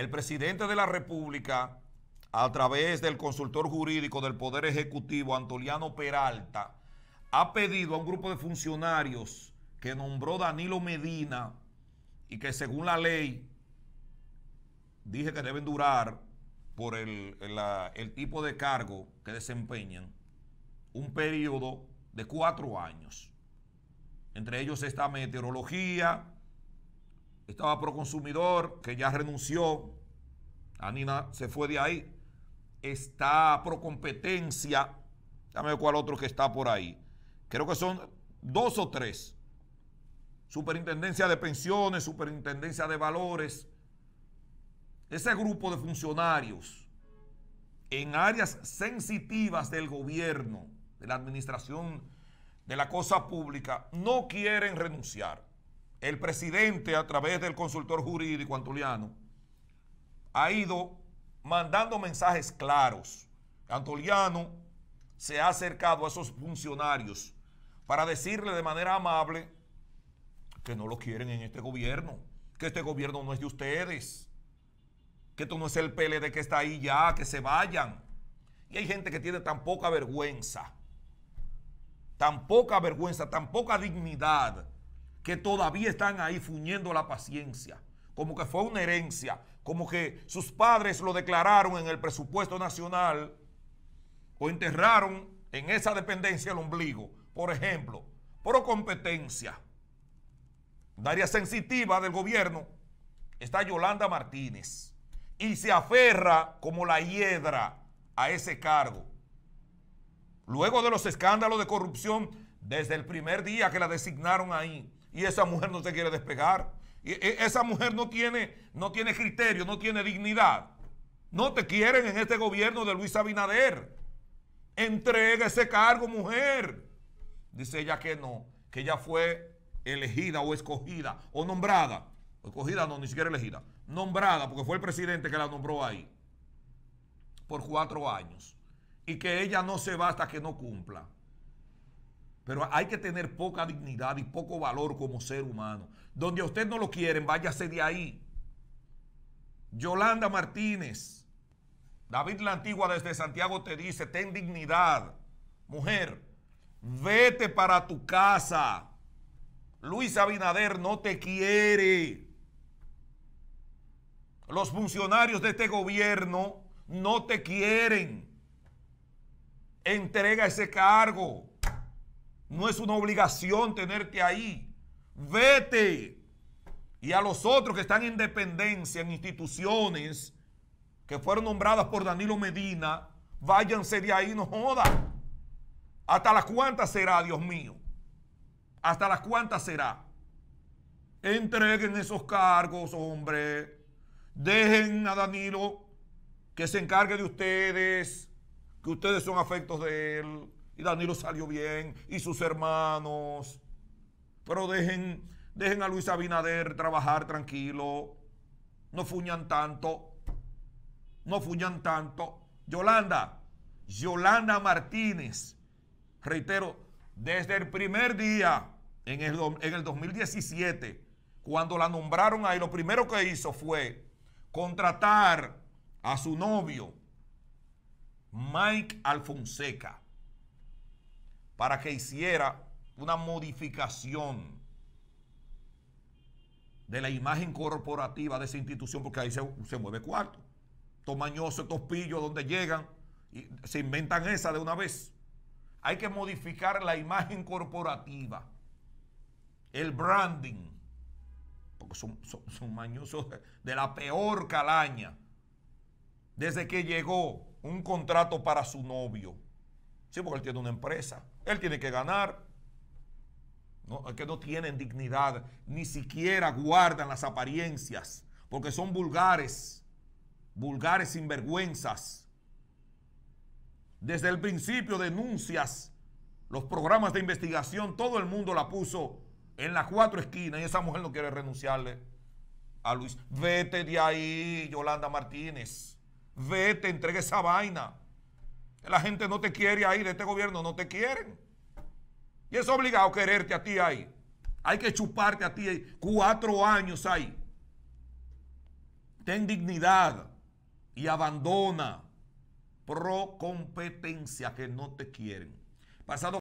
el presidente de la República, a través del consultor jurídico del Poder Ejecutivo, Antoliano Peralta, ha pedido a un grupo de funcionarios que nombró Danilo Medina y que según la ley, dije que deben durar por el, tipo de cargo que desempeñan, un periodo de cuatro años. Entre ellos está meteorología, estaba Proconsumidor, que ya renunció. Anina se fue de ahí. Está Procompetencia. Dame cuál otro que está por ahí. Creo que son dos o tres. Superintendencia de Pensiones, Superintendencia de Valores. Ese grupo de funcionarios en áreas sensitivas del gobierno, de la administración de la cosa pública, no quieren renunciar el presidente a través del consultor jurídico Antoliano ha ido mandando mensajes claros. Antoliano se ha acercado a esos funcionarios para decirle de manera amable que no lo quieren en este gobierno, que este gobierno no es de ustedes, que esto no es el PLD que está ahí ya, que se vayan. Y hay gente que tiene tan poca vergüenza, tan poca vergüenza, tan poca dignidad que todavía están ahí fuñendo la paciencia, como que fue una herencia, como que sus padres lo declararon en el presupuesto nacional o enterraron en esa dependencia el ombligo, por ejemplo, por competencia. área sensitiva del gobierno está Yolanda Martínez y se aferra como la hiedra a ese cargo. Luego de los escándalos de corrupción desde el primer día que la designaron ahí, y esa mujer no se quiere despegar. Y e, esa mujer no tiene, no tiene criterio, no tiene dignidad. No te quieren en este gobierno de Luis Abinader. Entrega ese cargo, mujer. Dice ella que no, que ella fue elegida o escogida o nombrada. Escogida no, ni siquiera elegida. Nombrada, porque fue el presidente que la nombró ahí. Por cuatro años. Y que ella no se va hasta que no cumpla. Pero hay que tener poca dignidad y poco valor como ser humano. Donde a usted no lo quieren, váyase de ahí. Yolanda Martínez, David la Antigua desde Santiago te dice, ten dignidad. Mujer, vete para tu casa. Luis Abinader no te quiere. Los funcionarios de este gobierno no te quieren. Entrega ese cargo. No es una obligación tenerte ahí. Vete. Y a los otros que están en dependencia, en instituciones que fueron nombradas por Danilo Medina, váyanse de ahí, no joda. ¿Hasta las cuantas será, Dios mío? ¿Hasta las cuantas será? Entreguen esos cargos, hombre. Dejen a Danilo que se encargue de ustedes, que ustedes son afectos de él y Danilo salió bien, y sus hermanos. Pero dejen, dejen a Luis Abinader trabajar tranquilo. No fuñan tanto. No fuñan tanto. Yolanda, Yolanda Martínez, reitero, desde el primer día en el, en el 2017, cuando la nombraron ahí, lo primero que hizo fue contratar a su novio, Mike Alfonseca para que hiciera una modificación de la imagen corporativa de esa institución, porque ahí se, mueve cuarto. tomañoso, mañosos, estos pillos, donde llegan, y se inventan esa de una vez. Hay que modificar la imagen corporativa, el branding, porque son, son, mañosos de la peor calaña. Desde que llegó un contrato para su novio Sí, porque él tiene una empresa. Él tiene que ganar. es que no tienen dignidad, ni siquiera guardan las apariencias, porque son vulgares, vulgares sinvergüenzas. Desde el principio denuncias, los programas de investigación, todo el mundo la puso en las cuatro esquinas y esa mujer no quiere renunciarle a Luis. Vete de ahí, Yolanda Martínez. Vete, entregue esa vaina. La gente no te quiere ahí, de este gobierno no te quieren. Y es obligado quererte a ti ahí. Hay que chuparte a ti ahí. cuatro años ahí. Ten dignidad y abandona pro competencia que no te quieren. Pasado